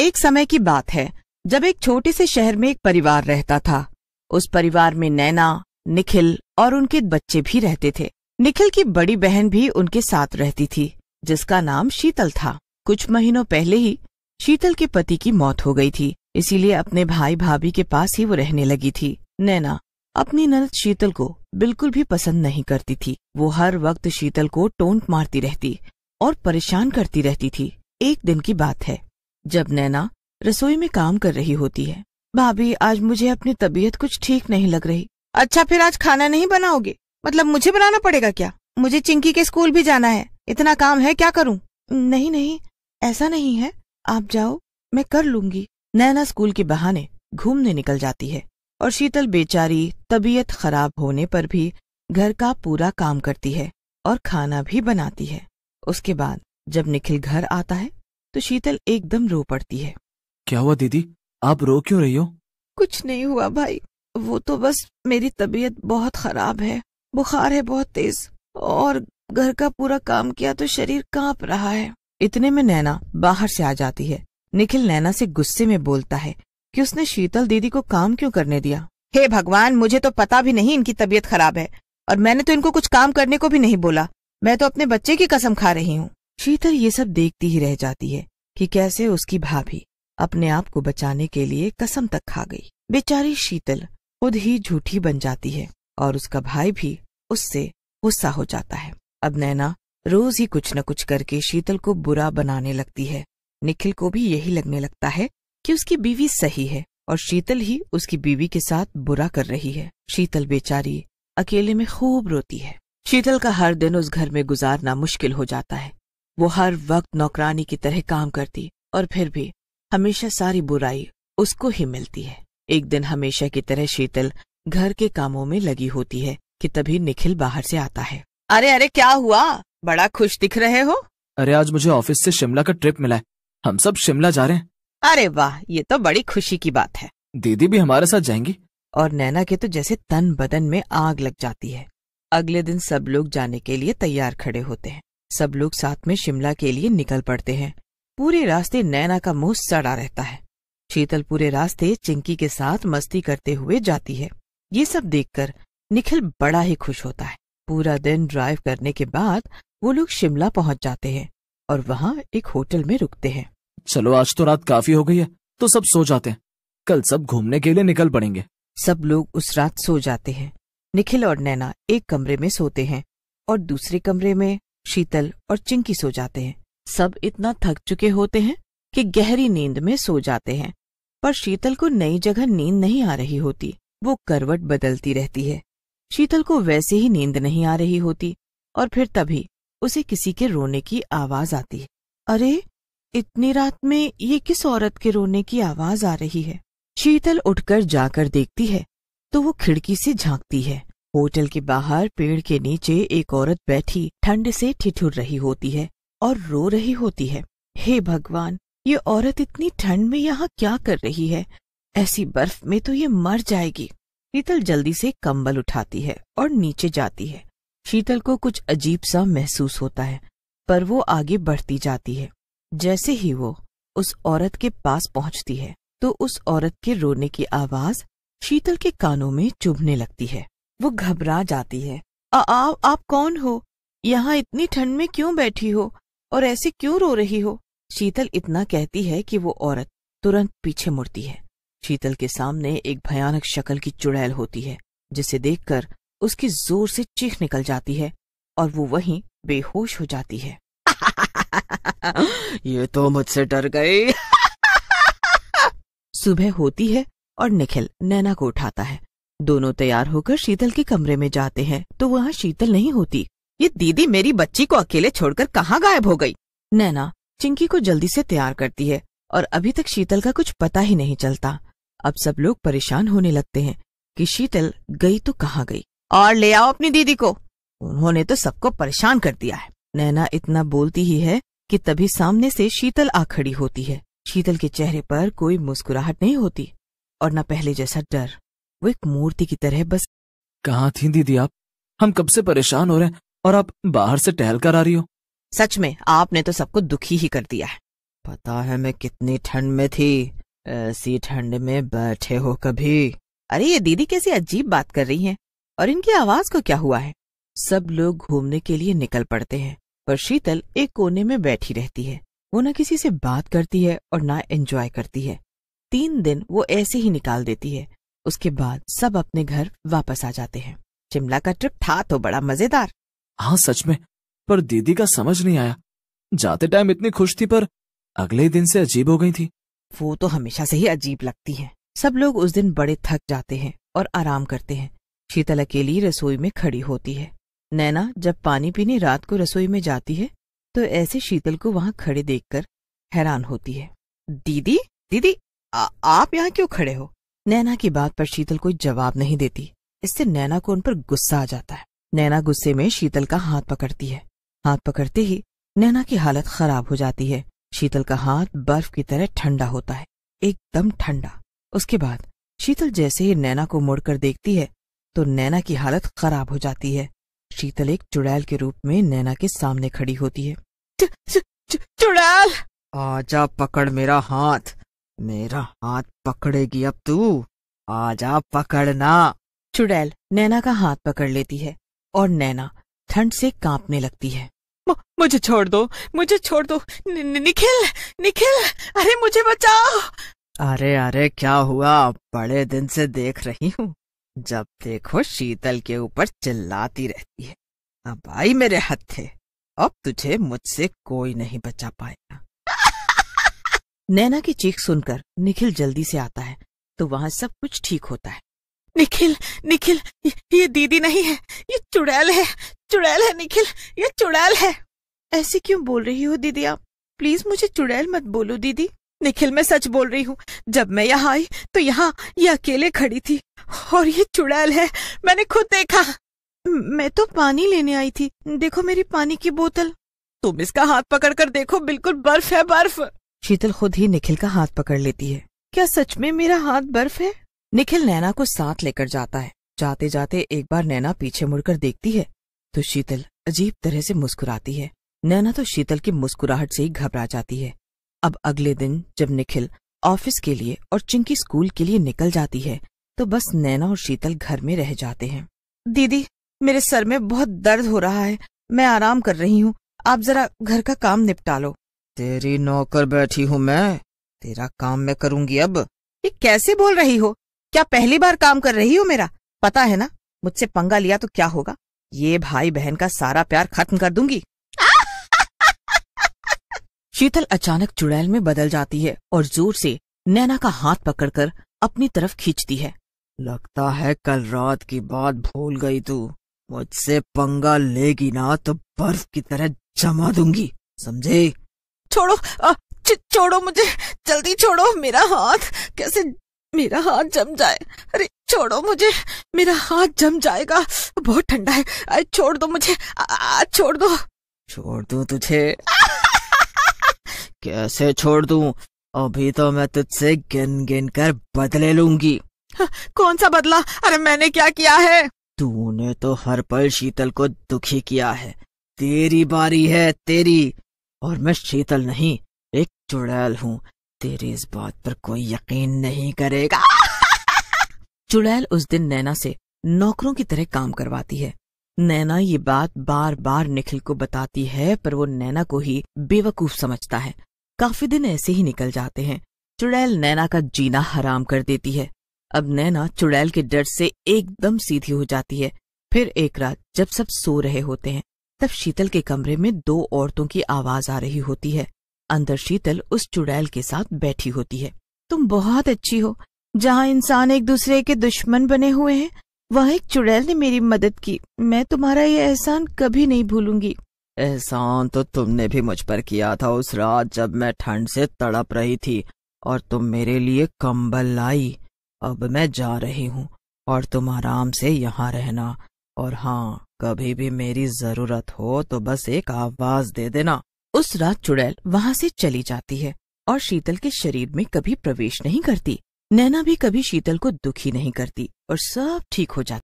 एक समय की बात है जब एक छोटे से शहर में एक परिवार रहता था उस परिवार में नैना निखिल और उनके बच्चे भी रहते थे निखिल की बड़ी बहन भी उनके साथ रहती थी जिसका नाम शीतल था कुछ महीनों पहले ही शीतल के पति की मौत हो गई थी इसीलिए अपने भाई भाभी के पास ही वो रहने लगी थी नैना अपनी ननद शीतल को बिल्कुल भी पसंद नहीं करती थी वो हर वक्त शीतल को टोंट मारती रहती और परेशान करती रहती थी एक दिन की बात है जब नैना रसोई में काम कर रही होती है भाभी आज मुझे अपनी तबीयत कुछ ठीक नहीं लग रही अच्छा फिर आज खाना नहीं बनाओगे मतलब मुझे बनाना पड़ेगा क्या मुझे चिंकी के स्कूल भी जाना है इतना काम है क्या करूँ नहीं नहीं ऐसा नहीं है आप जाओ मैं कर लूंगी नैना स्कूल के बहाने घूमने निकल जाती है और शीतल बेचारी तबीयत खराब होने पर भी घर का पूरा काम करती है और खाना भी बनाती है उसके बाद जब निखिल घर आता है तो शीतल एकदम रो पड़ती है क्या हुआ दीदी आप रो क्यों रही हो कुछ नहीं हुआ भाई वो तो बस मेरी तबीयत बहुत खराब है बुखार है बहुत तेज और घर का पूरा काम किया तो शरीर कांप रहा है इतने में नैना बाहर से आ जाती है निखिल नैना से गुस्से में बोलता है कि उसने शीतल दीदी को काम क्यों करने दिया हे भगवान मुझे तो पता भी नहीं इनकी तबीयत खराब है और मैंने तो इनको कुछ काम करने को भी नहीं बोला मैं तो अपने बच्चे की कसम खा रही हूँ शीतल ये सब देखती ही रह जाती है कि कैसे उसकी भाभी अपने आप को बचाने के लिए कसम तक खा गई बेचारी शीतल खुद ही झूठी बन जाती है और उसका भाई भी उससे गुस्सा हो जाता है अब नैना रोज ही कुछ न कुछ करके शीतल को बुरा बनाने लगती है निखिल को भी यही लगने लगता है कि उसकी बीवी सही है और शीतल ही उसकी बीवी के साथ बुरा कर रही है शीतल बेचारी अकेले में खूब रोती है शीतल का हर दिन उस घर में गुजारना मुश्किल हो जाता है वो हर वक्त नौकरानी की तरह काम करती और फिर भी हमेशा सारी बुराई उसको ही मिलती है एक दिन हमेशा की तरह शीतल घर के कामों में लगी होती है कि तभी निखिल बाहर से आता है अरे अरे क्या हुआ बड़ा खुश दिख रहे हो अरे आज मुझे ऑफिस से शिमला का ट्रिप मिला है हम सब शिमला जा रहे हैं अरे वाह ये तो बड़ी खुशी की बात है दीदी भी हमारे साथ जाएंगी और नैना के तो जैसे तन बदन में आग लग जाती है अगले दिन सब लोग जाने के लिए तैयार खड़े होते हैं सब लोग साथ में शिमला के लिए निकल पड़ते हैं पूरे रास्ते नैना का मुंह सड़ा रहता है शीतल पूरे रास्ते चिंकी के साथ मस्ती करते हुए जाती है ये सब देखकर निखिल बड़ा ही खुश होता है पूरा दिन ड्राइव करने के बाद वो लोग शिमला पहुंच जाते हैं और वहाँ एक होटल में रुकते हैं चलो आज तो रात काफी हो गई है तो सब सो जाते हैं कल सब घूमने के लिए निकल पड़ेंगे सब लोग उस रात सो जाते हैं निखिल और नैना एक कमरे में सोते हैं और दूसरे कमरे में शीतल और चिंकी सो जाते हैं सब इतना थक चुके होते हैं कि गहरी नींद में सो जाते हैं पर शीतल को नई जगह नींद नहीं आ रही होती वो करवट बदलती रहती है शीतल को वैसे ही नींद नहीं आ रही होती और फिर तभी उसे किसी के रोने की आवाज आती है अरे इतनी रात में ये किस औरत के रोने की आवाज आ रही है शीतल उठकर जाकर देखती है तो वो खिड़की से झांकती है होटल के बाहर पेड़ के नीचे एक औरत बैठी ठंड से ठिठुर रही होती है और रो रही होती है हे भगवान ये औरत इतनी ठंड में यहाँ क्या कर रही है ऐसी बर्फ में तो ये मर जाएगी शीतल जल्दी से कंबल उठाती है और नीचे जाती है शीतल को कुछ अजीब सा महसूस होता है पर वो आगे बढ़ती जाती है जैसे ही वो उस औरत के पास पहुंचती है तो उस औरत के रोने की आवाज शीतल के कानों में चुभने लगती है वो घबरा जाती है आ, आ, आप कौन हो यहाँ इतनी ठंड में क्यों बैठी हो और ऐसे क्यों रो रही हो शीतल इतना कहती है कि वो औरत तुरंत पीछे मुड़ती है शीतल के सामने एक भयानक शक्ल की चुड़ैल होती है जिसे देखकर उसकी जोर से चीख निकल जाती है और वो वहीं बेहोश हो जाती है ये तो मुझसे डर गई सुबह होती है और निखिल नैना को उठाता है दोनों तैयार होकर शीतल के कमरे में जाते हैं तो वहाँ शीतल नहीं होती ये दीदी मेरी बच्ची को अकेले छोड़कर कहाँ गायब हो गई नैना चिंकी को जल्दी से तैयार करती है और अभी तक शीतल का कुछ पता ही नहीं चलता अब सब लोग परेशान होने लगते हैं कि शीतल गई तो कहाँ गई और ले आओ अपनी दीदी को उन्होंने तो सबको परेशान कर दिया है नैना इतना बोलती ही है कि तभी सामने से शीतल आ खड़ी होती है शीतल के चेहरे पर कोई मुस्कुराहट नहीं होती और न पहले जैसा डर वो एक मूर्ति की तरह बस कहाँ थी दीदी आप हम कब से परेशान हो रहे हैं और आप बाहर से टहल कर आ रही हो सच में आपने तो सबको दुखी ही कर दिया है पता है मैं कितनी ठंड में थी ऐसी ठंड में बैठे हो कभी अरे ये दीदी कैसी अजीब बात कर रही हैं और इनकी आवाज को क्या हुआ है सब लोग घूमने के लिए निकल पड़ते हैं पर शीतल एक कोने में बैठी रहती है वो न किसी से बात करती है और ना एंजॉय करती है तीन दिन वो ऐसे ही निकाल देती है उसके बाद सब अपने घर वापस आ जाते हैं शिमला का ट्रिप था तो बड़ा मजेदार हाँ सच में पर दीदी का समझ नहीं आया जाते टाइम इतनी खुश थी पर अगले दिन से अजीब हो गई थी वो तो हमेशा से ही अजीब लगती है सब लोग उस दिन बड़े थक जाते हैं और आराम करते हैं शीतल अकेली रसोई में खड़ी होती है नैना जब पानी पीने रात को रसोई में जाती है तो ऐसे शीतल को वहाँ खड़े देखकर हैरान होती है दीदी दीदी आ, आप यहाँ क्यों खड़े हो नैना की बात पर शीतल कोई जवाब नहीं देती इससे नैना को उन पर गुस्सा आ जाता है नैना गुस्से में शीतल का हाथ पकड़ती है हाथ पकड़ते ही नैना की हालत खराब हो जाती है शीतल का हाथ बर्फ की तरह ठंडा होता है एकदम ठंडा उसके बाद शीतल जैसे ही नैना को मुड़कर देखती है तो नैना की हालत खराब हो जाती है शीतल एक चुड़ैल के रूप में नैना के सामने खड़ी होती है चुड़ैल आजा पकड़ मेरा हाथ मेरा हाथ पकड़ेगी अब तू जा पकड़ना चुड़ैल नैना का हाथ पकड़ लेती है और नैना ठंड से कांपने लगती है मुझे छोड़ दो मुझे छोड़ दो निखिल निखिल अरे मुझे बचाओ अरे अरे क्या हुआ बड़े दिन से देख रही हूँ जब देखो शीतल के ऊपर चिल्लाती रहती है अब आई मेरे हथे अब तुझे मुझसे कोई नहीं बचा पाएगा नैना की चीख सुनकर निखिल जल्दी से आता है तो वहां सब कुछ ठीक होता है निखिल निखिल ये, दीदी नहीं है ये चुड़ैल है चुड़ैल है निखिल ये चुड़ैल है ऐसी क्यों बोल रही हो दीदी आप प्लीज मुझे चुड़ैल मत बोलो दीदी निखिल मैं सच बोल रही हूँ जब मैं यहाँ आई तो यहाँ ये अकेले खड़ी थी और ये चुड़ैल है मैंने खुद देखा मैं तो पानी लेने आई थी देखो मेरी पानी की बोतल तुम इसका हाथ पकड़कर देखो बिल्कुल बर्फ है बर्फ शीतल खुद ही निखिल का हाथ पकड़ लेती है क्या सच में मेरा हाथ बर्फ है निखिल नैना को साथ लेकर जाता है जाते जाते एक बार नैना पीछे मुड़कर देखती है तो शीतल अजीब तरह से मुस्कुराती है नैना तो शीतल की मुस्कुराहट से ही घबरा जाती है अब अगले दिन जब निखिल ऑफिस के लिए और चिंकी स्कूल के लिए निकल जाती है तो बस नैना और शीतल घर में रह जाते हैं दीदी मेरे सर में बहुत दर्द हो रहा है मैं आराम कर रही हूँ आप जरा घर का काम निपटा लो तेरी नौकर बैठी हूँ मैं तेरा काम मैं करूंगी अब ये कैसे बोल रही हो क्या पहली बार काम कर रही हो मेरा पता है ना मुझसे पंगा लिया तो क्या होगा ये भाई बहन का सारा प्यार खत्म कर दूंगी शीतल अचानक चुड़ैल में बदल जाती है और जोर से नैना का हाथ पकड़कर अपनी तरफ खींचती है लगता है कल रात की बात भूल गई तू मुझसे पंगा लेगी ना तो बर्फ की तरह जमा दूंगी समझे छोड़ो छोड़ो मुझे जल्दी छोड़ो मेरा हाथ कैसे मेरा हाथ जम जाए अरे छोड़ो मुझे मेरा हाथ जम जाएगा बहुत ठंडा है अरे छोड़ दो मुझे आ, आ, छोड़ दो छोड़ दू तुझे कैसे छोड़ दू अभी तो मैं तुझसे गिन गिन कर बदले लूंगी हाँ, कौन सा बदला अरे मैंने क्या किया है तूने तो हर पल शीतल को दुखी किया है तेरी बारी है तेरी और मैं शीतल नहीं एक चुड़ैल हूँ तेरी इस बात पर कोई यकीन नहीं करेगा चुड़ैल उस दिन नैना से नौकरों की तरह काम करवाती है नैना ये बात बार बार निखिल को बताती है पर वो नैना को ही बेवकूफ समझता है काफी दिन ऐसे ही निकल जाते हैं चुड़ैल नैना का जीना हराम कर देती है अब नैना चुड़ैल के डर से एकदम सीधी हो जाती है फिर एक रात जब सब सो रहे होते हैं तब शीतल के कमरे में दो औरतों की आवाज आ रही होती है अंदर शीतल उस चुड़ैल के साथ बैठी होती है तुम बहुत अच्छी हो जहाँ इंसान एक दूसरे के दुश्मन बने हुए हैं वहाँ एक चुड़ैल ने मेरी मदद की मैं तुम्हारा ये एहसान कभी नहीं भूलूंगी एहसान तो तुमने भी मुझ पर किया था उस रात जब मैं ठंड से तड़प रही थी और तुम मेरे लिए कंबल लाई अब मैं जा रही हूँ और तुम आराम से यहाँ रहना और हाँ कभी भी मेरी जरूरत हो तो बस एक आवाज दे देना उस रात चुड़ैल वहाँ से चली जाती है और शीतल के शरीर में कभी प्रवेश नहीं करती नैना भी कभी शीतल को दुखी नहीं करती और सब ठीक हो जाता